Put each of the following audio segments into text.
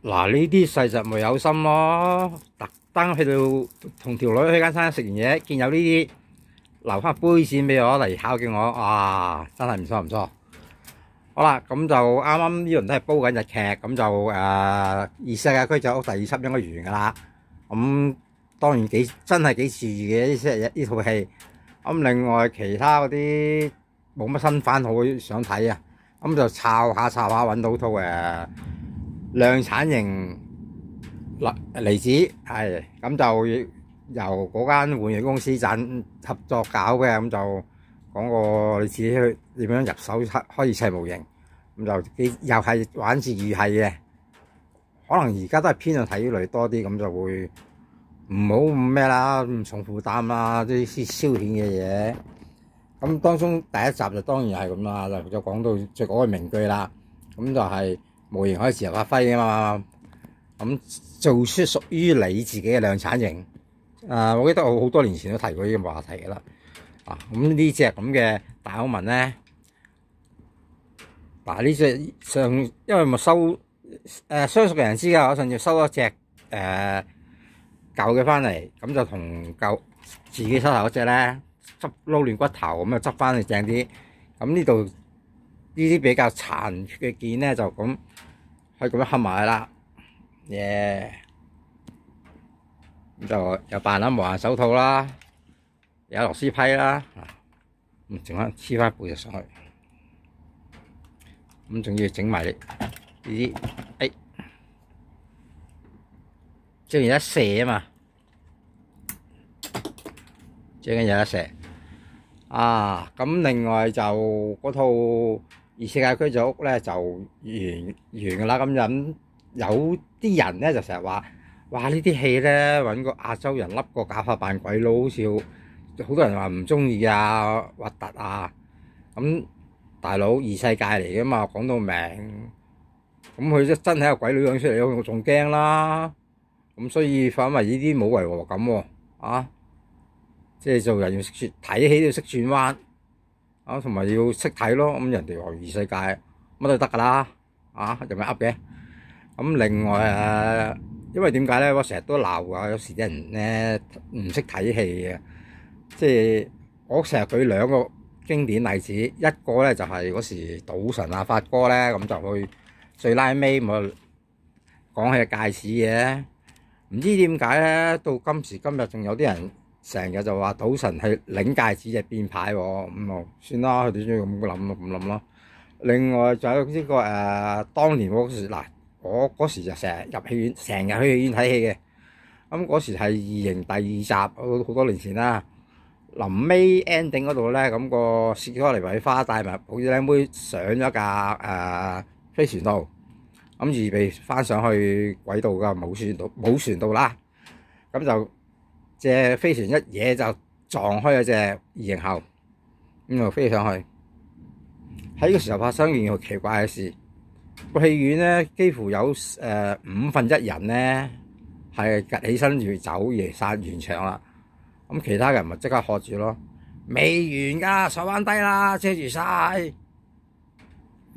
嗱，呢啲細实咪有心咯，特登去到同条女去间餐食完嘢，见有呢啲留翻杯线俾我嚟考卷我，哇，真系唔错唔错。好啦，咁就啱啱呢轮都系煲紧日剧，咁就诶，二世界区就第二輯应该完噶啦。咁当然几真系几自然嘅呢呢套戏。咁另外其他嗰啲冇乜新番好想睇啊，咁就抄下抄下揾到套诶。量产型离离子系咁就由嗰间玩具公司振合作搞嘅咁就讲个你自己去點樣入手開始砌模型咁就又系玩自己系嘅，可能而家都系偏向体类多啲咁就会唔好咩啦唔重负担啦啲消遣嘅嘢，咁当中第一集就当然系咁啦，就講讲到即嗰个名句啦，咁就系。模型开始自由發揮啊嘛！咁做出屬於你自己嘅量產型。啊，我記得我好多年前都提過呢個話題嘅啦。啊，咁呢只咁嘅大口文咧，嗱呢只上，因為咪收誒相熟嘅人知嘅，我上次收咗只诶旧嘅翻嚟，咁就同旧自己手頭嗰只咧執撈亂骨頭咁啊執翻去正啲。咁呢度呢啲比較殘嘅件咧就咁。可以咁樣合埋啦，耶！咁就又扮啦，無限手套啦，有螺絲批啦，咁整翻黐翻背就上去，咁仲要整埋啲 A，即係而家蛇啊嘛，即係而家蛇啊！咁另外就嗰套。而世界剧屋咧就完完啦咁，樣。有啲人咧就成日話：，哇呢啲戲咧揾個亞洲人笠個假髮扮鬼佬笑，好多人話唔中意啊，核突啊！咁大佬異世界嚟噶嘛，講到明，咁佢一真係個鬼佬樣出嚟，我仲驚啦！咁所以反為呢啲冇違和感喎，啊！即係做人要識轉，睇起要識轉彎。啊，同埋要識睇咯，咁人哋外異世界乜都得噶啦，啊，又咪噏嘅。咁另外誒，因為點解咧？我成日都鬧啊，有時啲人咧唔識睇戲嘅，即係我成日舉兩個經典例子，一個咧就係嗰時賭神啊發哥咧，咁就去最拉尾咪講起戒指嘅，唔知點解咧，到今時今日仲有啲人。成日就話賭神係領戒指嘅變牌喎，咁咯，算啦，佢哋中意咁諗咯，咁諗咯。另外仲有呢個誒，當年嗰時嗱，我嗰時就成日入戲院，成日去戲院睇戲嘅。咁嗰時係二型第二集，好多年前啦。臨尾 ending 嗰度咧，咁個雪橇嚟埋花帶埋，好似靚妹上咗架誒飛船度，咁而被翻上去軌道嘅冇船度冇船度啦，咁就。只飛船一嘢就撞開嗰只二型號，咁就飛上去。喺個時候發生一件奇怪嘅事，個戲院咧幾乎有誒五分一人咧係趌起身住走而散完場啦。咁其他人咪即刻喝住咯，未完噶，手彎低啦，遮住晒。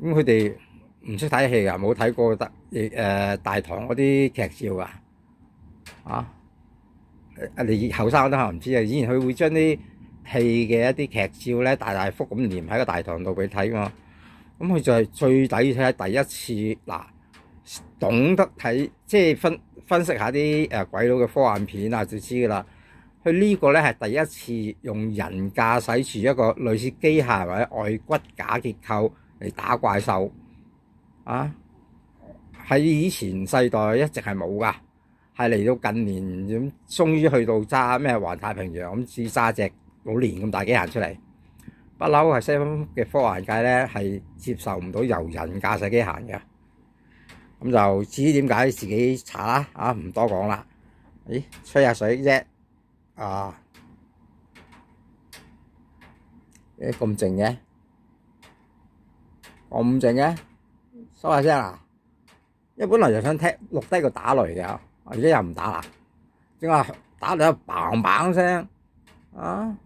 咁佢哋唔識睇戲㗎，冇睇過大誒大堂嗰啲劇照啊，啊！啊，你後生可能唔知啊！以前佢會將啲戲嘅一啲劇照咧，大大幅咁唸喺個大堂度俾睇嘛。咁佢就係最抵睇第一次嗱，懂得睇即係分分析下啲誒鬼佬嘅科幻片啊，就知噶啦。佢呢個咧係第一次用人駕駛住一個類似機械或者外骨架結構嚟打怪獸啊，喺以前世代一直係冇噶。系嚟到近年咁，終於去到揸咩環太平洋咁，試揸只老年咁大機行出嚟。不嬲，係西方嘅科幻界咧，係接受唔到由人駕駛機行嘅。咁就至於點解，自己查啦，啊唔多講啦。咦，吹下水啫，啊，誒咁靜嘅，咁靜嘅，收下聲啦。一本來就想踢錄低個打雷嘅。而家又唔打啦，正解打到嘭棒声啊？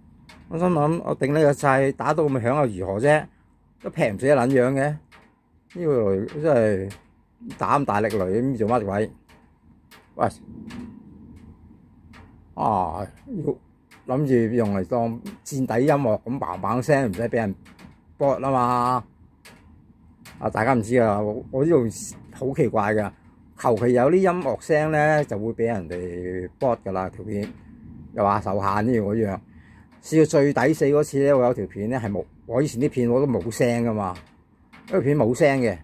我心谂我顶你个掣，打到咁响又如何啫？都平唔死一捻样嘅呢个雷真系打咁大力雷咁做乜鬼？喂，啊要谂住用嚟当垫底音乐咁棒棒声，唔使俾人搏啦嘛？啊大家唔知啊，我呢度好奇怪噶。求其有啲音樂聲咧，就會俾人哋 bot 噶啦條片，又話受限呢個樣。試到最抵死嗰次咧，我有條片咧係冇，我以前啲片我都冇聲噶嘛，啲片冇聲嘅，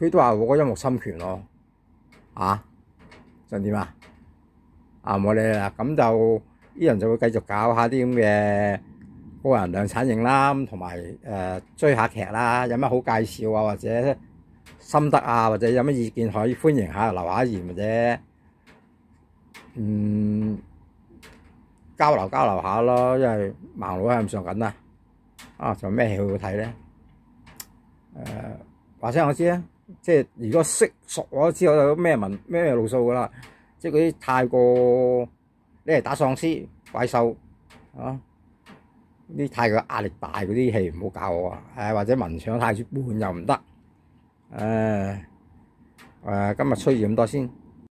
佢都話我個音樂侵權咯，啊想點啊？啊冇理啦，咁就啲人就會繼續搞下啲咁嘅個人量產型啦，同埋誒追下劇啦，有咩好介紹啊或者？心得啊，或者有乜意见可以欢迎下，留下言或者嗯交流交流下咯，因为盲佬系咁上紧啦。啊，仲有咩戏好睇咧？诶，话声我知啊，即系如果识熟我知我有咩文咩路数噶啦，即系嗰啲太过你系打丧尸怪獸啊，啲太过压力大嗰啲戏唔好搞我啊，诶或者文场太出半又唔得。唉，誒，今日吹熱咁多先。